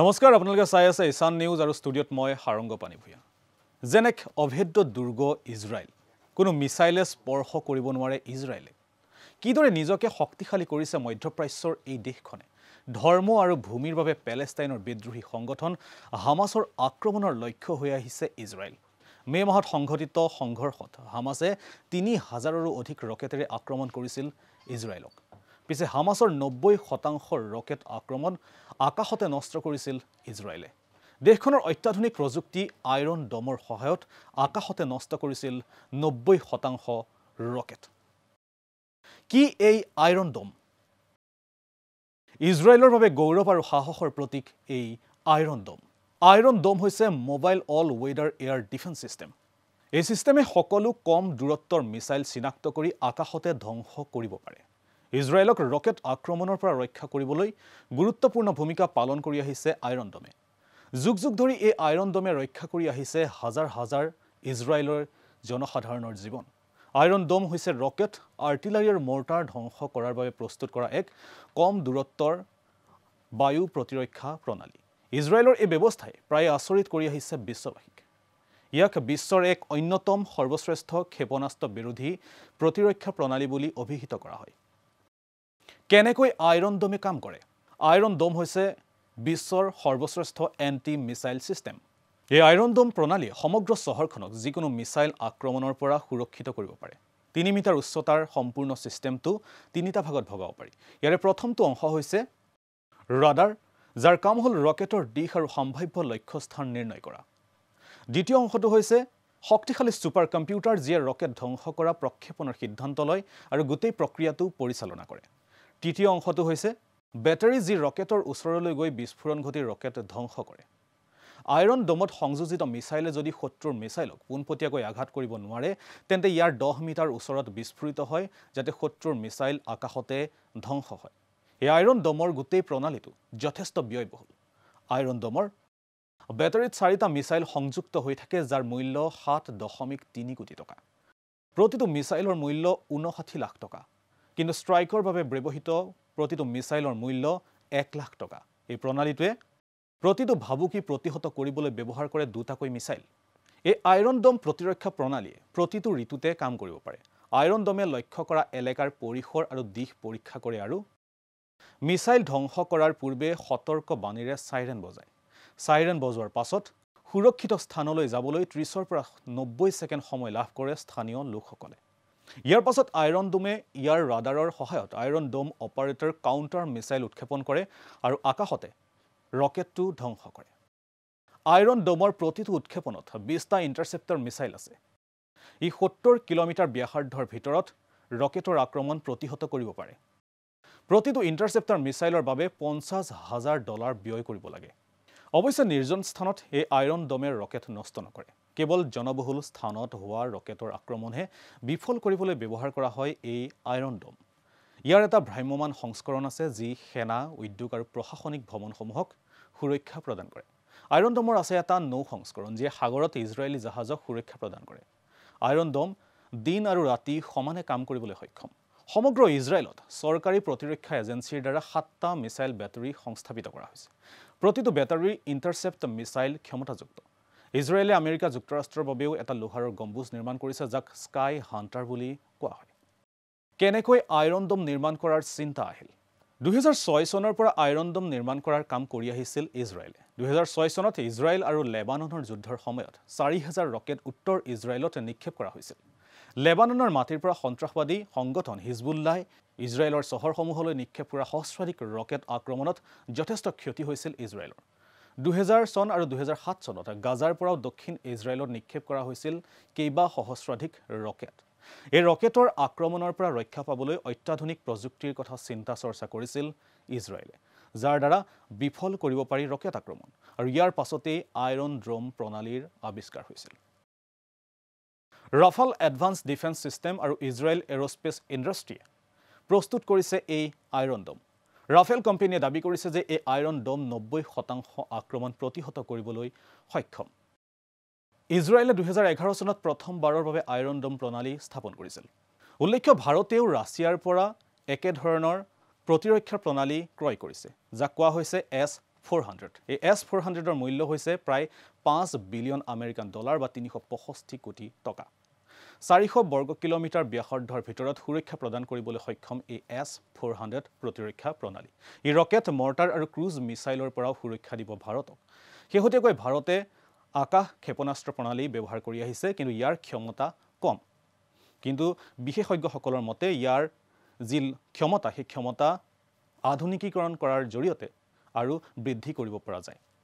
নমস্কাৰ আপোনালোকে চাই আছে ঈশান নিউজ আৰু ষ্টুডিঅ'ত মই সাৰংগ পানীভূঞা যেন এক অভেদ্য দুৰ্গ ইজৰাইল কোনো মিছাইলে স্পৰ্শ কৰিব নোৱাৰে ইজৰাইলে কিদৰে নিজকে শক্তিশালী কৰিছে মধ্যপ্ৰাচ্যৰ এই দেশখনে ধৰ্ম আৰু ভূমিৰ বাবে পেলেষ্টাইনৰ বিদ্ৰোহী সংগঠন হামাছৰ আক্ৰমণৰ লক্ষ্য হৈ আহিছে ইজৰাইল মে' মাহত সংঘটিত সংঘৰ্ষত হামাছে তিনি হাজাৰৰো অধিক ৰকেটেৰে আক্ৰমণ কৰিছিল ইজৰাইলক পিছে হামাছৰ নব্বৈ শতাংশ ৰকেট আক্ৰমণ আকাশতে নষ্ট কৰিছিল ইজৰাইলে দেশখনৰ অত্যাধুনিক প্ৰযুক্তি আইৰণ দমৰ সহায়ত আকাশতে নষ্ট কৰিছিল নব্বৈ শতাংশ ৰকেট কি এই আইৰণ দম ইজৰাইলৰ বাবে গৌৰৱ আৰু সাহসৰ প্ৰতীক এই আইৰণ দম আইৰণ দম হৈছে mobile all weather air defence system এই ছিষ্টেমে সকলো কম দূৰত্বৰ মিছাইল চিনাক্ত কৰি আকাশতে ধ্বংস কৰিব পাৰে ইজৰাইলক ৰকেট আক্ৰমণৰ পৰা ৰক্ষা কৰিবলৈ গুৰুত্বপূৰ্ণ ভূমিকা পালন কৰি আহিছে আইৰণ দমে যুগ যুগ ধৰি এই আইৰণ দমে ৰক্ষা কৰি আহিছে হাজাৰ হাজাৰ ইজৰাইলৰ জনসাধাৰণৰ জীৱন আইৰণ দম হৈছে ৰকেট আৰ্টিলাৰীৰ মৰ্টাৰ ধ্বংস কৰাৰ বাবে প্ৰস্তুত কৰা এক কম দূৰত্বৰ বায়ু প্ৰতিৰক্ষা প্ৰণালী ইজৰাইলৰ এই ব্যৱস্থাই প্ৰায় আচৰিত কৰি আহিছে বিশ্ববাসীক ইয়াক বিশ্বৰ এক অন্যতম সৰ্বশ্ৰেষ্ঠ ক্ষেপণাস্ত্ৰ বিৰোধী প্ৰতিৰক্ষা প্ৰণালী বুলি অভিহিত কৰা হয় কেনেকৈ আইৰণ ডমে কাম কৰে আইৰণ ডম হৈছে বিশ্বৰ সৰ্বশ্ৰেষ্ঠ এণ্টি মিছাইল ছিষ্টেম এই আইৰণ ডম প্ৰণালীয়ে সমগ্ৰ চহৰখনক যিকোনো মিছাইল আক্ৰমণৰ পৰা সুৰক্ষিত কৰিব পাৰে তিনি মিটাৰ উচ্চতাৰ সম্পূৰ্ণ ছিষ্টেমটো তিনিটা ভাগত ভগাব পাৰি ইয়াৰে প্ৰথমটো অংশ হৈছে ৰাডাৰ যাৰ কাম হ'ল ৰকেটৰ দিশ আৰু সম্ভাব্য লক্ষ্যস্থান নিৰ্ণয় কৰা দ্বিতীয় অংশটো হৈছে শক্তিশালী ছুপাৰ কম্পিউটাৰ যিয়ে ৰকেট ধ্বংস কৰা প্ৰক্ষেপণৰ সিদ্ধান্ত লয় আৰু গোটেই প্ৰক্ৰিয়াটো পৰিচালনা কৰে তৃতীয় অংশটো হৈছে বেটাৰী যি ৰকেটৰ ওচৰলৈ গৈ বিস্ফোৰণ ঘটি ৰকেট ধ্বংস কৰে আইৰণ ডমত সংযোজিত মিছাইলে যদি শত্ৰুৰ মিছাইলক পোনপটীয়াকৈ আঘাত কৰিব নোৱাৰে তেন্তে ইয়াৰ দহ মিটাৰ ওচৰত বিস্ফোৰিত হয় যাতে শত্ৰুৰ মিছাইল আকাশতে ধ্বংস হয় এই আইৰণ ডমৰ গোটেই প্ৰণালীটো যথেষ্ট ব্যয়বহুল আইৰণ ডমৰ বেটাৰীত চাৰিটা মিছাইল সংযুক্ত হৈ থাকে যাৰ মূল্য সাত দশমিক তিনি কোটি টকা প্ৰতিটো মিছাইলৰ মূল্য ঊনষাঠি লাখ টকা কিন্তু ষ্ট্ৰাইকৰ বাবে ব্যৱহৃত প্ৰতিটো মিছাইলৰ মূল্য এক লাখ টকা এই প্ৰণালীটোৱে প্ৰতিটো ভাবুকি প্ৰতিহত কৰিবলৈ ব্যৱহাৰ কৰে দুটাকৈ মিছাইল এই আইৰণ দম প্ৰতিৰক্ষা প্ৰণালীয়ে প্ৰতিটো ঋতুতে কাম কৰিব পাৰে আইৰণ দমে লক্ষ্য কৰা এলেকাৰ পৰিসৰ আৰু দিশ পৰীক্ষা কৰে আৰু মিছাইল ধ্বংস কৰাৰ পূৰ্বে সতৰ্ক বাণীৰে চাইৰেন বজায় চাইৰেন বজোৱাৰ পাছত সুৰক্ষিত স্থানলৈ যাবলৈ ত্ৰিছৰ পৰা নব্বৈ ছেকেণ্ড সময় লাভ কৰে স্থানীয় লোকসকলে ইয়াৰ পাছত আইৰন ডোমে ইয়াৰ ৰাডাৰৰ সহায়ত iron dome operator counter missile উৎক্ষেপণ কৰে আৰু আকাশতে ৰকেটটো ধ্বংস কৰে আইৰন ডোমৰ প্ৰতিটো উৎক্ষেপণত বিছটা ইণ্টাৰচেপ্টৰ মিছাইল আছে ই সত্তৰ কিলোমিটাৰ ব্যাসাৰ্ধৰ ভিতৰত ৰকেটৰ আক্ৰমণ প্ৰতিহত কৰিব পাৰে প্ৰতিটো ইণ্টাৰচেপ্টাৰ মিছাইলৰ বাবে পঞ্চাছ হাজাৰ ডলাৰ ব্যয় কৰিব লাগে অৱশ্যে নিৰ্জন স্থানত এই আইৰন ডমে ৰকেট নষ্ট নকৰে কেৱল জনবহুল স্থানত হোৱা ৰকেটৰ আক্ৰমণহে বিফল কৰিবলৈ ব্যৱহাৰ কৰা হয় এই আইৰণ ডম ইয়াৰ এটা ভ্ৰাম্যমান সংস্কৰণ আছে যি সেনা উদ্যোগ আৰু প্ৰশাসনিক ভৱনসমূহক সুৰক্ষা প্ৰদান কৰে আইৰণ ডমৰ আছে এটা নৌ সংস্কৰণ যিয়ে সাগৰত ইজৰাইলী জাহাজক সুৰক্ষা প্ৰদান কৰে আইৰণ ডম দিন আৰু ৰাতি সমানে কাম কৰিবলৈ সক্ষম সমগ্ৰ ইজৰাইলত চৰকাৰী প্ৰতিৰক্ষা এজেঞ্চিৰ দ্বাৰা সাতটা মিছাইল বেটাৰী সংস্থাপিত কৰা হৈছে প্ৰতিটো বেটাৰীৰ ইণ্টাৰচেপ্ট মিছাইল ক্ষমতাযুক্ত ইজৰাইলে আমেৰিকা যুক্তৰাষ্ট্ৰৰ বাবেও এটা লোহাৰৰ গম্বুজ নিৰ্মাণ কৰিছে যাক স্কাই হাণ্টাৰ বুলি কোৱা হয় কেনেকৈ আইৰণ ডম নিৰ্মাণ কৰাৰ চিন্তা আহিল দুহেজাৰ ছয় চনৰ পৰা আইৰণ ডম নিৰ্মাণ কৰাৰ কাম কৰি আহিছিল ইজৰাইলে দুহেজাৰ ছয় চনত ইজৰাইল আৰু লেবাননৰ যুদ্ধৰ সময়ত চাৰি হাজাৰ ৰকেট উত্তৰ ইজৰাইলত নিক্ষেপ কৰা হৈছিল লেবাননৰ মাটিৰ পৰা সন্ত্ৰাসবাদী সংগঠন হিজবুল্লাই ইজৰাইলৰ চহৰসমূহলৈ নিক্ষেপ কৰা সহস্ৰাধিক ৰকেট আক্ৰমণত যথেষ্ট ক্ষতি হৈছিল ইজৰাইলৰ দুহেজাৰ চন আৰু দুহেজাৰ সাত চনত গাজাৰ পৰাও দক্ষিণ ইজৰাইলত নিক্ষেপ কৰা হৈছিল কেইবা সহস্ৰাধিক ৰকেট এই ৰকেটৰ আক্ৰমণৰ পৰা ৰক্ষা পাবলৈ অত্যাধুনিক প্ৰযুক্তিৰ কথা চিন্তা চৰ্চা কৰিছিল ইজৰাইলে যাৰ দ্বাৰা বিফল কৰিব পাৰি ৰকেট আক্ৰমণ আৰু ইয়াৰ পাছতেই আইৰন ড্ৰম প্ৰণালীৰ আৱিষ্কাৰ হৈছিল ৰাফাল এডভান্স ডিফেন্স ছিষ্টেম আৰু ইজৰাইল এৰস্পেচ ইণ্ডাষ্ট্ৰীয়ে প্ৰস্তুত কৰিছে এই আইৰন ড'ম ৰাফেল কোম্পানীয়ে দাবী কৰিছে যে এই আইৰন ডম নব্বৈ শতাংশ আক্ৰমণ প্ৰতিহত কৰিবলৈ সক্ষম ইজৰাইলে দুহেজাৰ এঘাৰ চনত প্ৰথমবাৰৰ বাবে আইৰন ডম প্ৰণালী স্থাপন কৰিছিল উল্লেখ্য ভাৰতেও ৰাছিয়াৰ পৰা একেধৰণৰ প্ৰতিৰক্ষা প্ৰণালী ক্ৰয় কৰিছে যাক কোৱা হৈছে এছ ফ'ৰ হাণ্ড্ৰেড এই এছ ফ'ৰ হাণ্ড্ৰেডৰ মূল্য হৈছে প্ৰায় পাঁচ বিলিয়ন আমেৰিকান ডলাৰ বা তিনিশ পঁষষ্ঠি কোটি টকা চাৰিশ বৰ্গ কিলোমিটাৰ ব্যাসাৰ্ধৰ ভিতৰত সুৰক্ষা প্ৰদান কৰিবলৈ সক্ষম এই এছ ফ'ৰ হাণ্ড্ৰেড প্ৰতিৰক্ষা প্ৰণালী ই ৰকেট মৰ্টাৰ আৰু ক্ৰুজ মিছাইলৰ পৰাও সুৰক্ষা দিব ভাৰতক শেহতীয়াকৈ ভাৰতে আকাশ ক্ষেপণাস্ত্ৰ প্ৰণালী ব্যৱহাৰ কৰি আহিছে কিন্তু ইয়াৰ ক্ষমতা কম কিন্তু বিশেষজ্ঞসকলৰ মতে ইয়াৰ যি ক্ষমতা সেই ক্ষমতা আধুনিকীকৰণ কৰাৰ জৰিয়তে আৰু বৃদ্ধি কৰিব পৰা যায়